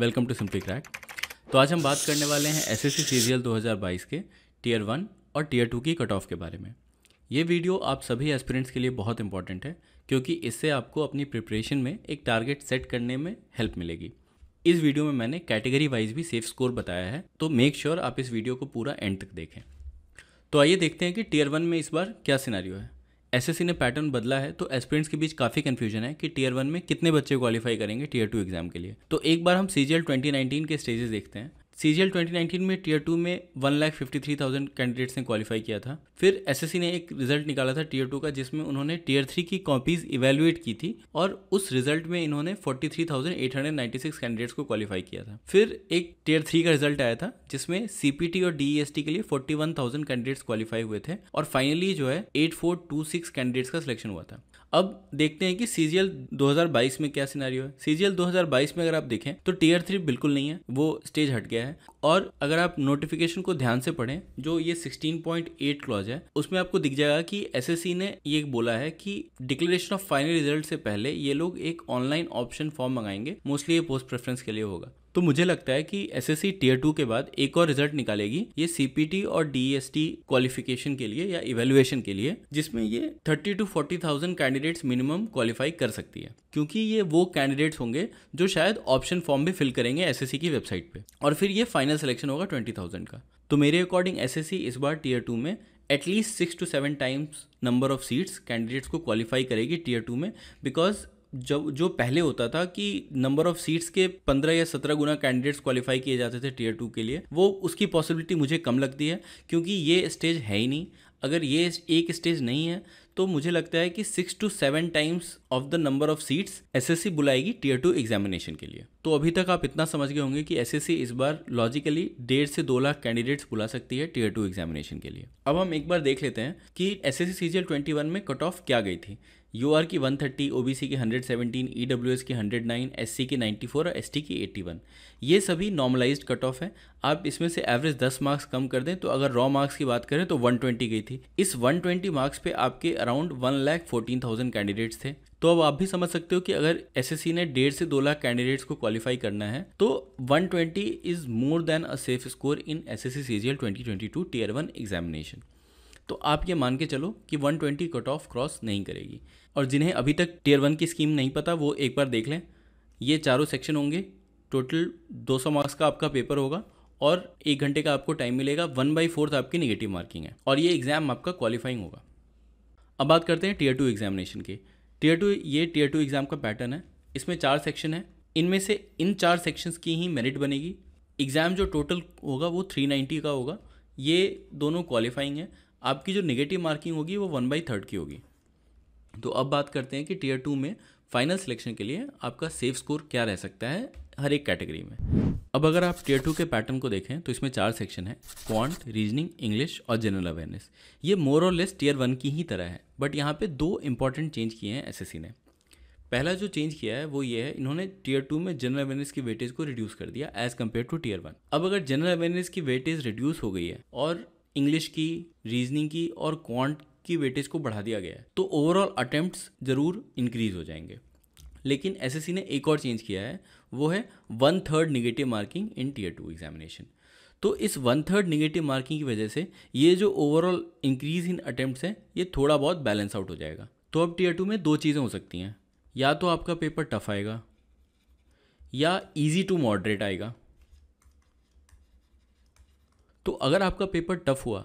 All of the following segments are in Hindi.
वेलकम टू सिंपली क्रैक तो आज हम बात करने वाले हैं एस एस सी के टीयर वन और टीयर टू की कट ऑफ के बारे में ये वीडियो आप सभी एस्पिरेंट्स के लिए बहुत इंपॉर्टेंट है क्योंकि इससे आपको अपनी प्रिपरेशन में एक टारगेट सेट करने में हेल्प मिलेगी इस वीडियो में मैंने कैटेगरी वाइज भी सेफ स्कोर बताया है तो मेक श्योर sure आप इस वीडियो को पूरा एंड तक देखें तो आइए देखते हैं कि टीयर वन में इस बार क्या सिनारियो है एस ने पैटर्न बदला है तो एस्पिरेंट्स के बीच काफ़ी कंफ्यूजन है कि टीयर वन में कितने बच्चे क्वालिफाई करेंगे टीयर टू एग्जाम के लिए तो एक बार हम सीजीएल 2019 के स्टेजेस देखते हैं सी जी ट्वेंटी में टीयर टू में one lakh fifty three thousand candidates ने क्वालिफाई किया था फिर एस ने एक रिजल्ट निकाला था टीयर टू का जिसमें उन्होंने टीयर थ्री की कॉपीज इवेल्युएट की थी और उस रिजल्ट में इन्होंने forty three thousand eight hundred ninety six candidates को क्वालिफाई किया था फिर एक टीयर थ्री का रिजल्ट आया था जिसमें सीपीटी और डीईएसटी e के लिए forty one thousand candidates qualify हुए थे और फाइनली जो है eight four two six candidates का सिलेक्शन हुआ था अब देखते हैं कि सीजीएल 2022 में क्या सिनारियो है सीजीएल 2022 में अगर आप देखें तो टीयर थ्री बिल्कुल नहीं है वो स्टेज हट गया है और अगर आप नोटिफिकेशन को ध्यान से पढ़ें जो ये 16.8 क्लॉज है उसमें आपको दिख जाएगा कि एसएससी ने ये बोला है कि डिक्लेरेशन ऑफ फाइनल रिजल्ट से पहले ये लोग एक ऑनलाइन ऑप्शन फॉर्म मंगाएंगे मोस्टली ये पोस्ट प्रेफरेंस के लिए होगा तो मुझे लगता है कि S S C tier two के बाद एक और रिजल्ट निकालेगी ये सीपीटी और डी एस टी क्वालिफिकेशन के लिए या इवेल्युएशन के लिए जिसमें ये thirty two forty thousand candidates minimum qualify कर सकती है क्योंकि ये वो कैंडिडेट्स होंगे जो शायद ऑप्शन फॉर्म भी फिल करेंगे एस एस सी की वेबसाइट पर और फिर ये फाइनल फाइनल सिलेक्शन होगा ट्वेंटी थाउजेंड का तो मेरे अकॉर्डिंग एस इस बार टीयर टू में at least six two seven times number of seats candidates को क्वालिफाई करेगी टीयर टू में बिकॉज जब जो पहले होता था कि नंबर ऑफ सीट्स के पंद्रह या सत्रह गुना कैंडिडेट्स क्वालिफाई किए जाते थे टीयर टू के लिए वो उसकी पॉसिबिलिटी मुझे कम लगती है क्योंकि ये स्टेज है ही नहीं अगर ये एक स्टेज नहीं है तो मुझे लगता है कि six two seven times of the number of seats सी बुलाएगी टीयर टू एग्जामिनेशन के लिए तो अभी तक आप इतना समझ गए होंगे कि सी इस बार लॉजिकली डेढ़ से दो लाख कैंडिडेट्स बुला सकती है टीयर टू एग्जामिनेशन के लिए अब हम एक बार देख लेते हैं कि एस एस सी ट्वेंटी में कट ऑफ क्या गई थी यू आर की 130, सी की hundred seventeen E W S की हंड्रेड नाइन एस सी की नाइन्टी फोर और एस टी की एट्टी वन ये सभी नॉर्मलाइज कट ऑफ है आप इसमें से एवरेज दस मार्क्स कम कर दें तो अगर रॉ मार्क्स की बात करें तो वन ट्वेंटी गई थी इस वन ट्वेंटी मार्क्स पे आपके around one lakh fourteen thousand candidates थे तो अब आप भी समझ सकते हो कि अगर एस एस सी ने डेढ़ से दो लाख कैंडिडेट्स को क्वालिफाई करना है तो one twenty is more than a safe score in S S C twenty twenty two tier one examination तो आप ये मान के चलो कि 120 कट ऑफ क्रॉस नहीं करेगी और जिन्हें अभी तक टीयर वन की स्कीम नहीं पता वो एक बार देख लें ये चारों सेक्शन होंगे टोटल 200 मार्क्स का आपका पेपर होगा और एक घंटे का आपको टाइम मिलेगा वन बाई फोर्थ तो आपकी निगेटिव मार्किंग है और ये एग्ज़ाम आपका क्वालिफाइंग होगा अब बात करते हैं टीयर टू एग्जामिनेशन की टीयर टू ये टीयर टू एग्ज़ाम का पैटर्न है इसमें चार सेक्शन है इनमें से इन चार सेक्शंस की ही मेरिट बनेगी एग्ज़ाम जो टोटल होगा वो 390 का होगा ये दोनों क्वालिफाइंग है आपकी जो निगेटिव मार्किंग होगी वो वन बाई थर्ड की होगी तो अब बात करते हैं कि टीयर टू में फाइनल सिलेक्शन के लिए आपका सेफ स्कोर क्या रह सकता है हर एक कैटेगरी में अब अगर आप टीयर टू के पैटर्न को देखें तो इसमें चार सेक्शन है क्वांट रीजनिंग इंग्लिश और जनरल अवेयरनेस ये मोर और लेस टीयर वन की ही तरह है बट यहाँ पे दो इंपॉर्टेंट चेंज किए हैं एस ने पहला जो चेंज किया है वो ये है इन्होंने टीयर टू में जनरल अवेयरनेस की वेटेज को रिड्यूस कर दिया as compared to tier one अब अगर जनरल अवेयरनेस की वेटेज रिड्यूस हो गई है और इंग्लिश की रीजनिंग की और क्वांट की वेटेज को बढ़ा दिया गया है तो ओवरऑल अटेम्प्ट्स ज़रूर इंक्रीज हो जाएंगे लेकिन एस ने एक और चेंज किया है वो है one third negative marking in tier two examination तो इस वन थर्ड निगेटिव मार्किंग की वजह से ये जो ओवरऑल इंक्रीज इन अटैम्प्ट है ये थोड़ा बहुत बैलेंस आउट हो जाएगा तो अब टीयर टू में दो चीज़ें हो सकती हैं या तो आपका पेपर टफ आएगा या ईजी टू मॉडरेट आएगा अगर आपका पेपर टफ हुआ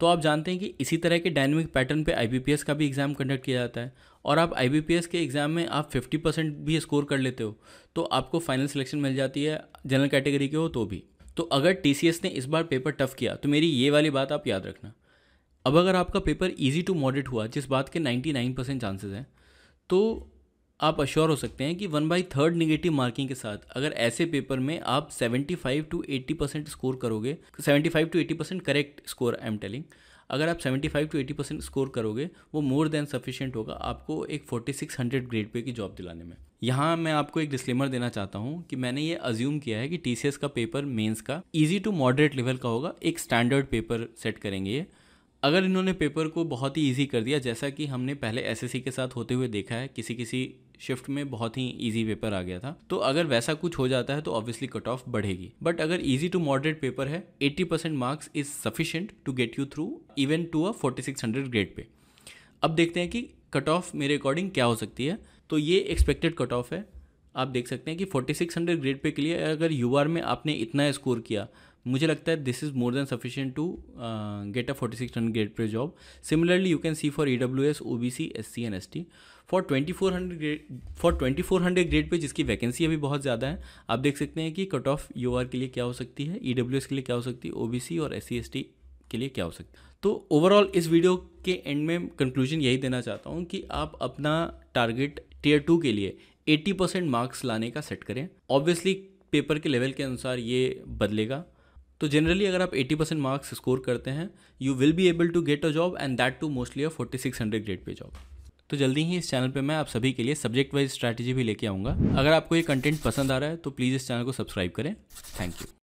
तो आप जानते हैं कि इसी तरह के डायनेमिक पैटर्न पे आईबीपीएस का भी एग्ज़ाम कंडक्ट किया जाता है और आप आईबीपीएस के एग्ज़ाम में आप 50 परसेंट भी स्कोर कर लेते हो तो आपको फाइनल सिलेक्शन मिल जाती है जनरल कैटेगरी के हो तो भी तो अगर टी ने इस बार पेपर टफ किया तो मेरी ये वाली बात आप याद रखना अब अगर आपका पेपर ईजी टू मॉडरेट हुआ जिस बात के नाइन्टी परसेंट चांसेज हैं तो आप अश्योर हो सकते हैं कि one by third negative marking के साथ अगर ऐसे पेपर में आप 75 टू 80 परसेंट स्कोर करोगे 75 to 80 percent correct score I am telling अगर आप 75 टू 80 परसेंट स्कोर करोगे वो मोर देन सफिशियंट होगा आपको एक 4600 ग्रेड पे की जॉब दिलाने में यहाँ मैं आपको एक डिस्क्लेमर देना चाहता हूँ कि मैंने ये अज्यूम किया है कि टी का पेपर मेन्स का ईजी टू मॉडरेट लेवल का होगा एक स्टैंडर्ड पेपर सेट करेंगे ये अगर इन्होंने पेपर को बहुत ही ईजी कर दिया जैसा कि हमने पहले एस के साथ होते हुए देखा है किसी किसी शिफ्ट में बहुत ही ईजी पेपर आ गया था तो अगर वैसा कुछ हो जाता है तो ऑब्वियसली कट ऑफ बढ़ेगी बट अगर ईजी टू मॉडरेट पेपर है 80 percent marks is sufficient to get you through even to a 4600 grade pay अब देखते हैं कि कट ऑफ मेरे अकॉर्डिंग क्या हो सकती है तो ये एक्सपेक्टेड कट ऑफ है आप देख सकते हैं कि हंड्रेड ग्रेड पे के लिए अगर यू में आपने इतना स्कोर किया मुझे लगता है this is more than sufficient to get a forty six hundred grade pay job similarly you can see for E W S O B C S C and S T for twenty four hundred grade for twenty four hundred grade pay जिसकी वैकेंसी अभी बहुत ज़्यादा है आप देख सकते हैं कि कट ऑफ यू आर के लिए क्या हो सकती है ई डब्ल्यू एस के लिए क्या हो सकती है ओ बी सी और एस सी एस टी के लिए क्या हो सकता है तो ओवरऑल इस वीडियो के एंड में कंक्लूजन यही देना चाहता हूँ कि आप अपना टारगेट टीयर टू के लिए 80 परसेंट मार्क्स लाने का सेट करें ऑब्वियसली पेपर के लेवल के अनुसार ये बदलेगा तो जनरली अगर आप 80 परसेंट मार्क्स स्कोर करते हैं you will be able to get a job and that too mostly a 4600 grade pay job तो जल्दी ही इस चैनल पे मैं आप सभी के लिए सब्जेक्ट वाइज स्ट्रैटेजी भी लेके आऊँगा अगर आपको ये कंटेंट पसंद आ रहा है तो प्लीज़ इस चैनल को सब्सक्राइब करें थैंक यू